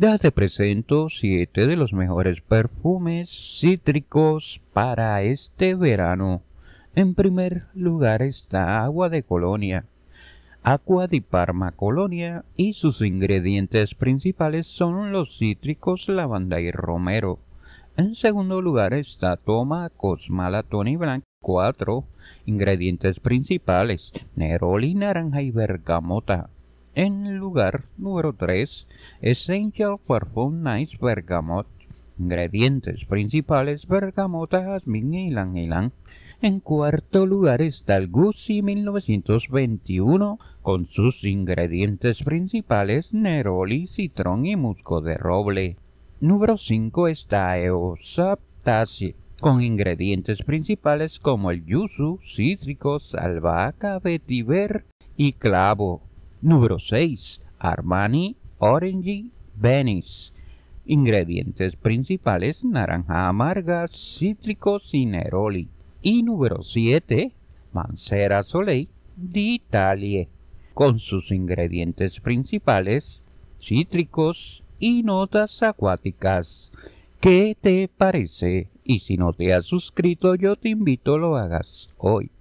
Ya te presento 7 de los mejores perfumes cítricos para este verano. En primer lugar está agua de colonia. Aqua di Parma Colonia y sus ingredientes principales son los cítricos, lavanda y romero. En segundo lugar está Toma Cosmala y Blanc 4. Ingredientes principales: Neroli, naranja y bergamota. En lugar número 3, Essential Perfume Nice Bergamot. Ingredientes principales: bergamota, jazmín y ylang En cuarto lugar está el Gucci 1921 con sus ingredientes principales: neroli, citrón y musgo de roble. Número 5 está Eosaptasi, con ingredientes principales como el yuzu, cítricos, albahaca, vetiver y clavo. Número 6. Armani Orange Venice. Ingredientes principales: naranja amarga, cítricos cineroli. Y número 7. Mancera Soleil d'Italie. Con sus ingredientes principales: cítricos y notas acuáticas. ¿Qué te parece? Y si no te has suscrito, yo te invito a lo hagas hoy.